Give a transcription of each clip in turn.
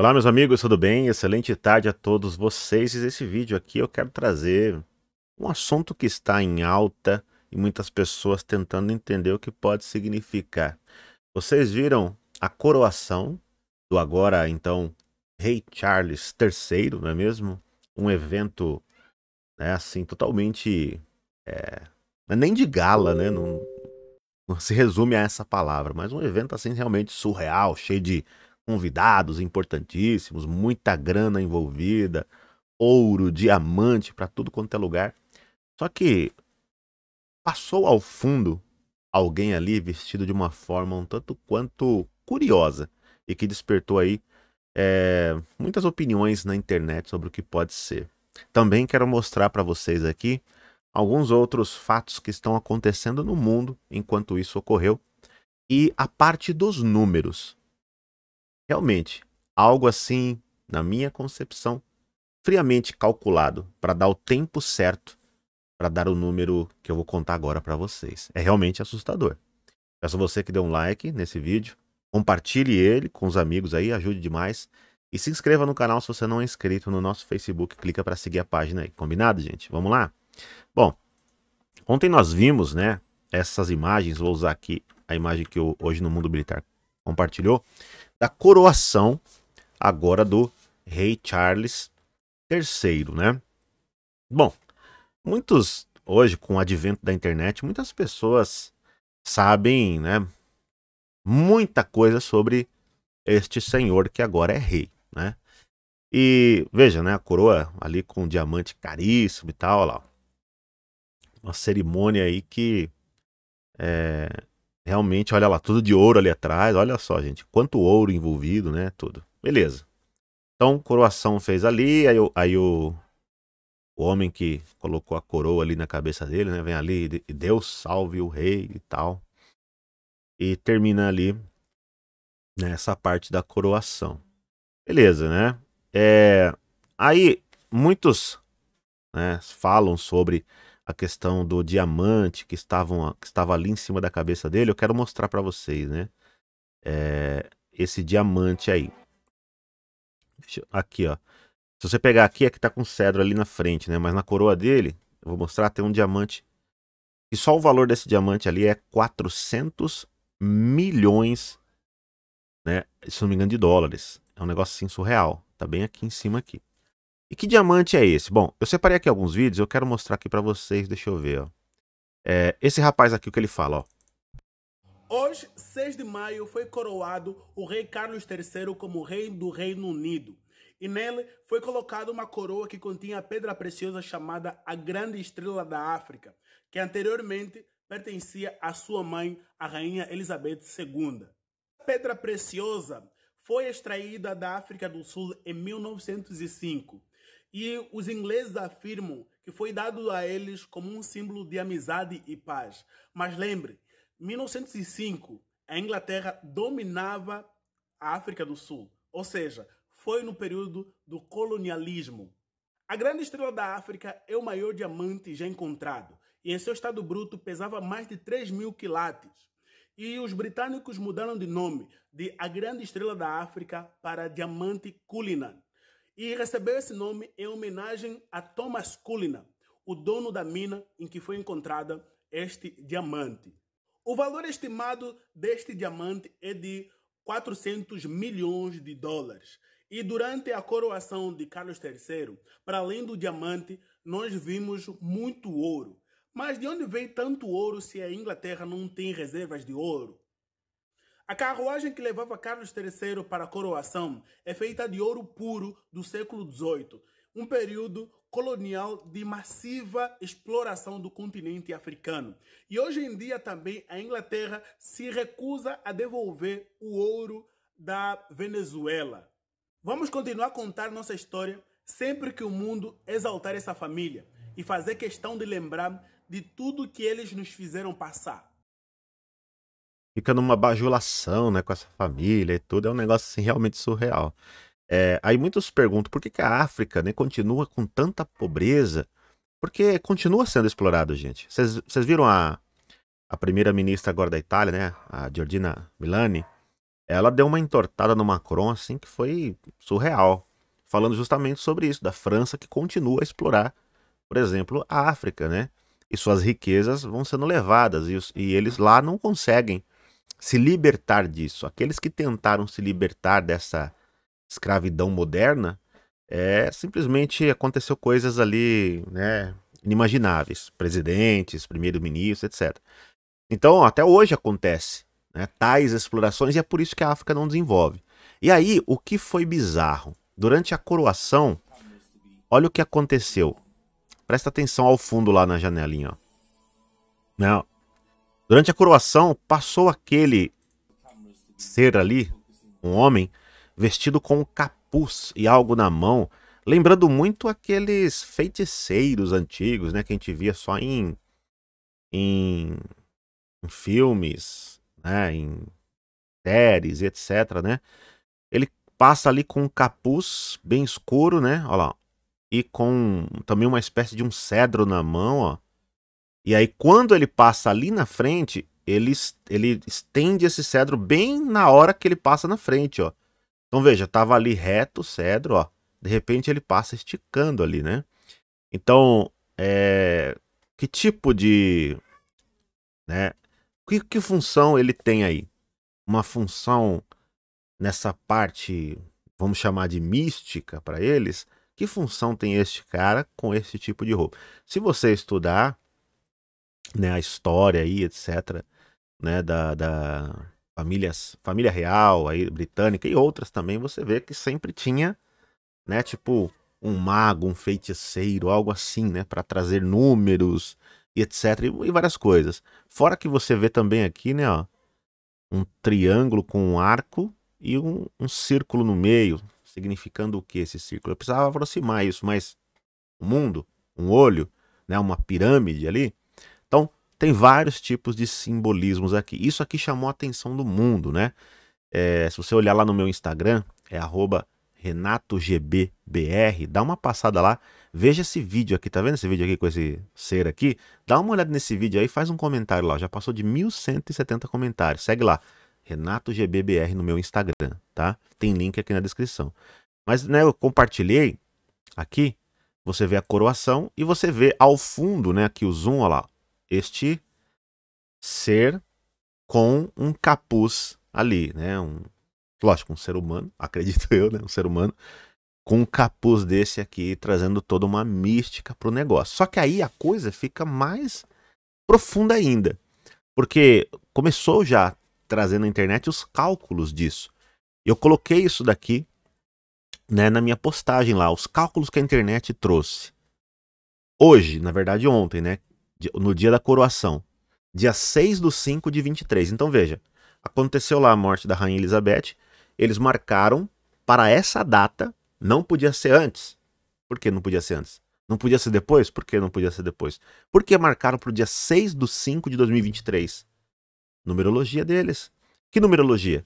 Olá, meus amigos, tudo bem? Excelente tarde a todos vocês. E nesse vídeo aqui eu quero trazer um assunto que está em alta e muitas pessoas tentando entender o que pode significar. Vocês viram a coroação do agora, então, Rei Charles III, não é mesmo? Um evento, né, assim, totalmente... É, é, nem de gala, né? Não, não se resume a essa palavra, mas um evento, assim, realmente surreal, cheio de convidados importantíssimos, muita grana envolvida, ouro, diamante para tudo quanto é lugar. Só que passou ao fundo alguém ali vestido de uma forma um tanto quanto curiosa e que despertou aí é, muitas opiniões na internet sobre o que pode ser. Também quero mostrar para vocês aqui alguns outros fatos que estão acontecendo no mundo enquanto isso ocorreu e a parte dos números realmente algo assim, na minha concepção, friamente calculado para dar o tempo certo para dar o número que eu vou contar agora para vocês. É realmente assustador. Peço você que dê um like nesse vídeo, compartilhe ele com os amigos aí, ajude demais. E se inscreva no canal se você não é inscrito no nosso Facebook, clica para seguir a página aí. Combinado, gente? Vamos lá? Bom, ontem nós vimos, né, essas imagens, vou usar aqui a imagem que eu, hoje no Mundo Militar compartilhou, da coroação agora do rei Charles III, né? Bom, muitos hoje com o advento da internet, muitas pessoas sabem, né, muita coisa sobre este senhor que agora é rei, né? E veja, né, a coroa ali com um diamante caríssimo e tal, lá. Uma cerimônia aí que é, Realmente, olha lá, tudo de ouro ali atrás. Olha só, gente, quanto ouro envolvido, né? Tudo. Beleza. Então, coroação fez ali, aí, o, aí o, o homem que colocou a coroa ali na cabeça dele, né? Vem ali e Deus salve o rei e tal. E termina ali nessa parte da coroação. Beleza, né? É, aí muitos né, falam sobre a questão do diamante que, estavam, que estava ali em cima da cabeça dele, eu quero mostrar para vocês, né? É, esse diamante aí. aqui, ó. Se você pegar aqui, é que tá com cedro ali na frente, né? Mas na coroa dele, eu vou mostrar, tem um diamante. E só o valor desse diamante ali é 400 milhões, né? Se não me engano, de dólares. É um negócio assim surreal. Tá bem aqui em cima aqui. E que diamante é esse? Bom, eu separei aqui alguns vídeos, eu quero mostrar aqui para vocês, deixa eu ver, ó. É, esse rapaz aqui, o que ele fala, ó. Hoje, 6 de maio, foi coroado o rei Carlos III como rei do Reino Unido. E nele foi colocada uma coroa que continha a pedra preciosa chamada a Grande Estrela da África, que anteriormente pertencia à sua mãe, a rainha Elizabeth II. A pedra preciosa foi extraída da África do Sul em 1905 e os ingleses afirmam que foi dado a eles como um símbolo de amizade e paz. Mas lembre, 1905, a Inglaterra dominava a África do Sul, ou seja, foi no período do colonialismo. A grande estrela da África é o maior diamante já encontrado, e em seu estado bruto pesava mais de 3 mil quilates. E os britânicos mudaram de nome de a grande estrela da África para diamante Cullinan. E recebeu esse nome em homenagem a Thomas Cullinan, o dono da mina em que foi encontrada este diamante. O valor estimado deste diamante é de 400 milhões de dólares. E durante a coroação de Carlos III, para além do diamante, nós vimos muito ouro. Mas de onde vem tanto ouro se a Inglaterra não tem reservas de ouro? A carruagem que levava Carlos III para a coroação é feita de ouro puro do século XVIII, um período colonial de massiva exploração do continente africano. E hoje em dia também a Inglaterra se recusa a devolver o ouro da Venezuela. Vamos continuar a contar nossa história sempre que o mundo exaltar essa família e fazer questão de lembrar de tudo que eles nos fizeram passar fica numa bajulação, né, com essa família e tudo, é um negócio assim, realmente surreal. É, aí muitos perguntam por que, que a África né, continua com tanta pobreza, porque continua sendo explorado, gente. Vocês viram a, a primeira-ministra agora da Itália, né, a Giorgina Milani, ela deu uma entortada no Macron, assim, que foi surreal, falando justamente sobre isso, da França que continua a explorar, por exemplo, a África, né, e suas riquezas vão sendo levadas, e, os, e eles lá não conseguem se libertar disso. Aqueles que tentaram se libertar dessa escravidão moderna, é, simplesmente aconteceu coisas ali, né, inimagináveis, presidentes, primeiro-ministro, etc. Então, até hoje acontece né, tais explorações e é por isso que a África não desenvolve. E aí, o que foi bizarro? Durante a coroação, olha o que aconteceu. Presta atenção ao fundo lá na janelinha. Ó. Não, Durante a coroação, passou aquele ser ali, um homem, vestido com um capuz e algo na mão, lembrando muito aqueles feiticeiros antigos, né, que a gente via só em em, em filmes, né, em séries, etc, né? Ele passa ali com um capuz bem escuro, né? Olha lá. E com também uma espécie de um cedro na mão, ó. E aí, quando ele passa ali na frente, ele, ele estende esse cedro bem na hora que ele passa na frente, ó. Então veja, tava ali reto o cedro, ó. De repente ele passa esticando ali, né? Então, é... que tipo de, né? Que, que função ele tem aí? Uma função nessa parte, vamos chamar de mística para eles. Que função tem este cara com esse tipo de roupa? Se você estudar né, a história aí, etc, né, da, da famílias, família real aí britânica e outras também, você vê que sempre tinha, né, tipo um mago, um feiticeiro, algo assim, né, para trazer números e etc e, e, várias coisas. Fora que você vê também aqui, né, ó, um triângulo com um arco e um, um círculo no meio, significando o que esse círculo? Eu precisava aproximar isso, mas o mundo, um olho, né, uma pirâmide ali, tem vários tipos de simbolismos aqui. Isso aqui chamou a atenção do mundo, né? É, se você olhar lá no meu Instagram, é renatogbbr, dá uma passada lá, veja esse vídeo aqui, tá vendo esse vídeo aqui com esse ser aqui? Dá uma olhada nesse vídeo aí, faz um comentário lá, já passou de 1170 comentários, segue lá, renatogbbr no meu Instagram, tá? Tem link aqui na descrição. Mas, né, eu compartilhei aqui, você vê a coroação e você vê ao fundo, né, aqui o zoom, olha lá, este ser com um capuz ali, né? Um, lógico, um ser humano, acredito eu, né? Um ser humano com um capuz desse aqui, trazendo toda uma mística pro negócio. Só que aí a coisa fica mais profunda ainda, porque começou já trazendo na internet os cálculos disso. Eu coloquei isso daqui né, na minha postagem lá, os cálculos que a internet trouxe. Hoje, na verdade ontem, né? no dia da coroação, dia 6 do 5 de 23. Então veja, aconteceu lá a morte da Rainha Elizabeth, eles marcaram para essa data, não podia ser antes. Por que não podia ser antes? Não podia ser depois? Por que não podia ser depois? Por que marcaram para o dia 6 do 5 de 2023. Numerologia deles. Que numerologia?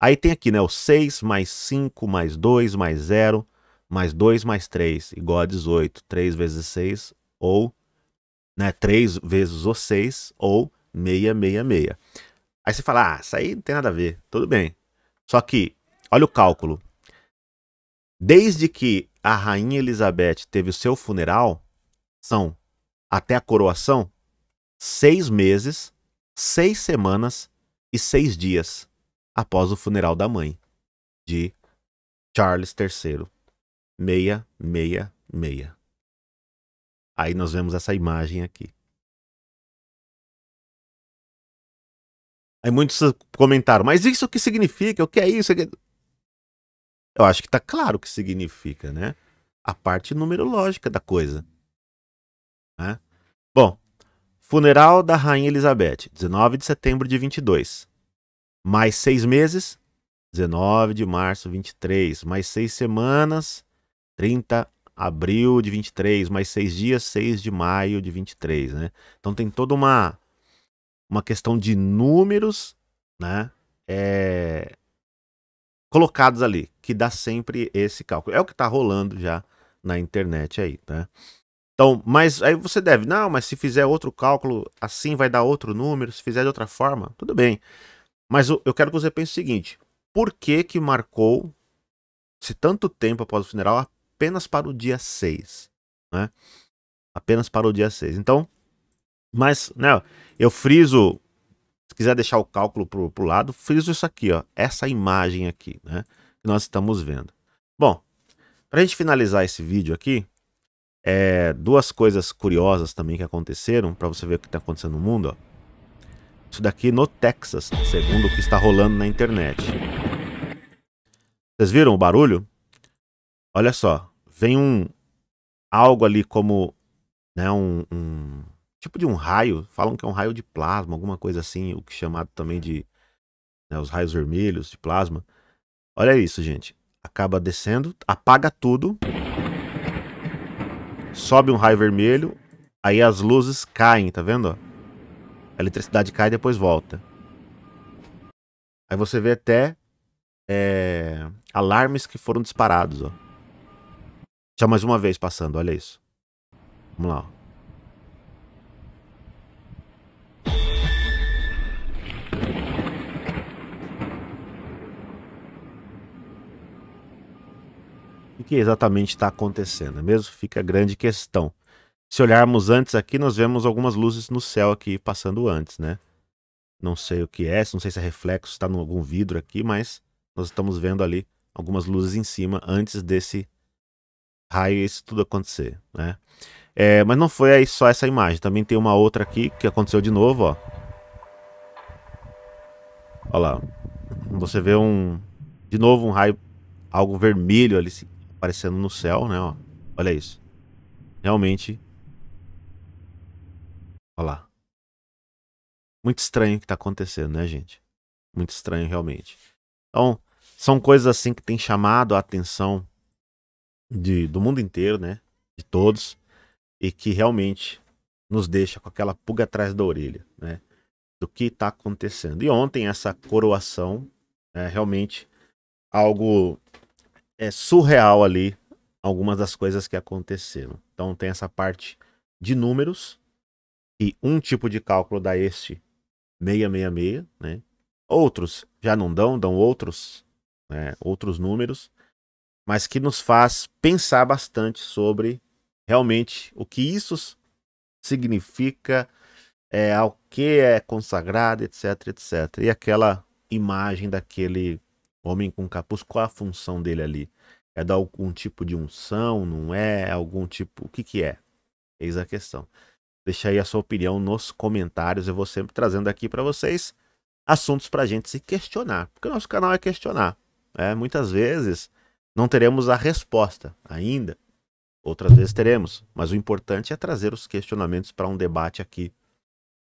Aí tem aqui, né? O 6 mais 5 mais 2 mais 0 mais 2 mais 3 igual a 18. 3 vezes 6 ou né? Três vezes o 6 ou 666. Aí você fala, ah, isso aí não tem nada a ver. Tudo bem. Só que, olha o cálculo. Desde que a rainha Elizabeth teve o seu funeral, são até a coroação seis meses, seis semanas e seis dias após o funeral da mãe de Charles III. 666. Aí nós vemos essa imagem aqui. Aí muitos comentaram, mas isso o que significa? O que é isso? Eu acho que está claro o que significa, né? A parte numerológica da coisa. Né? Bom, funeral da Rainha Elizabeth, 19 de setembro de 22. Mais seis meses, 19 de março 23. Mais seis semanas, 30 abril de 23, mais seis dias, 6 de maio de 23, né? Então tem toda uma, uma questão de números, né? É, colocados ali, que dá sempre esse cálculo. É o que está rolando já na internet aí, né? Então, mas aí você deve, não, mas se fizer outro cálculo assim vai dar outro número, se fizer de outra forma, tudo bem. Mas eu quero que você pense o seguinte, por que que marcou, se tanto tempo após o funeral, apenas para o dia 6, né? Apenas para o dia 6. Então, mas, né, eu friso, se quiser deixar o cálculo pro, o lado, friso isso aqui, ó, essa imagem aqui, né, que nós estamos vendo. Bom, para a gente finalizar esse vídeo aqui, é, duas coisas curiosas também que aconteceram, para você ver o que está acontecendo no mundo. Ó. Isso daqui no Texas, segundo o que está rolando na internet. Vocês viram o barulho? olha só, vem um algo ali como né, um, um tipo de um raio, falam que é um raio de plasma, alguma coisa assim, o que é chamado também de né, os raios vermelhos de plasma. Olha isso, gente. Acaba descendo, apaga tudo, sobe um raio vermelho, aí as luzes caem, tá vendo? A eletricidade cai e depois volta. Aí você vê até é, alarmes que foram disparados, ó. Já mais uma vez passando, olha isso. Vamos lá. Ó. O que exatamente está acontecendo? É mesmo fica a grande questão. Se olharmos antes aqui, nós vemos algumas luzes no céu aqui passando antes, né? Não sei o que é, não sei se é reflexo, está em algum vidro aqui, mas nós estamos vendo ali algumas luzes em cima antes desse raio isso tudo acontecer, né? É, mas não foi aí só essa imagem, também tem uma outra aqui que aconteceu de novo, ó. Olha lá, você vê um, de novo um raio, algo vermelho ali aparecendo no céu, né, ó. Olha isso. Realmente, olha lá. Muito estranho o que está acontecendo, né, gente? Muito estranho realmente. Então, são coisas assim que têm chamado a atenção de, do mundo inteiro, né? De todos. E que realmente nos deixa com aquela pulga atrás da orelha, né? Do que está acontecendo. E ontem essa coroação é realmente algo é surreal ali, algumas das coisas que aconteceram. Então tem essa parte de números, e um tipo de cálculo dá este 666, né? Outros já não dão, dão outros, né? outros números mas que nos faz pensar bastante sobre realmente o que isso significa, é, ao que é consagrado, etc, etc. E aquela imagem daquele homem com capuz, qual a função dele ali? É dar algum tipo de unção, não é? é algum tipo, o que que é? Eis a questão. Deixa aí a sua opinião nos comentários, eu vou sempre trazendo aqui para vocês assuntos para a gente se questionar, porque o nosso canal é questionar. é Muitas vezes não teremos a resposta ainda. Outras vezes teremos, mas o importante é trazer os questionamentos para um debate aqui,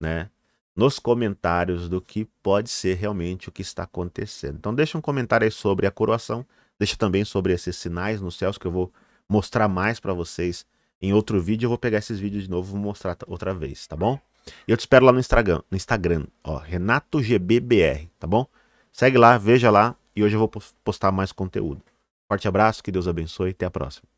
né? Nos comentários do que pode ser realmente o que está acontecendo. Então deixa um comentário aí sobre a coroação, deixa também sobre esses sinais nos céus que eu vou mostrar mais para vocês em outro vídeo. Eu vou pegar esses vídeos de novo e mostrar outra vez, tá bom? E eu te espero lá no Instagram, no Instagram, ó, RenatoGBBR, tá bom? Segue lá, veja lá e hoje eu vou postar mais conteúdo. Forte abraço, que Deus abençoe, e até a próxima.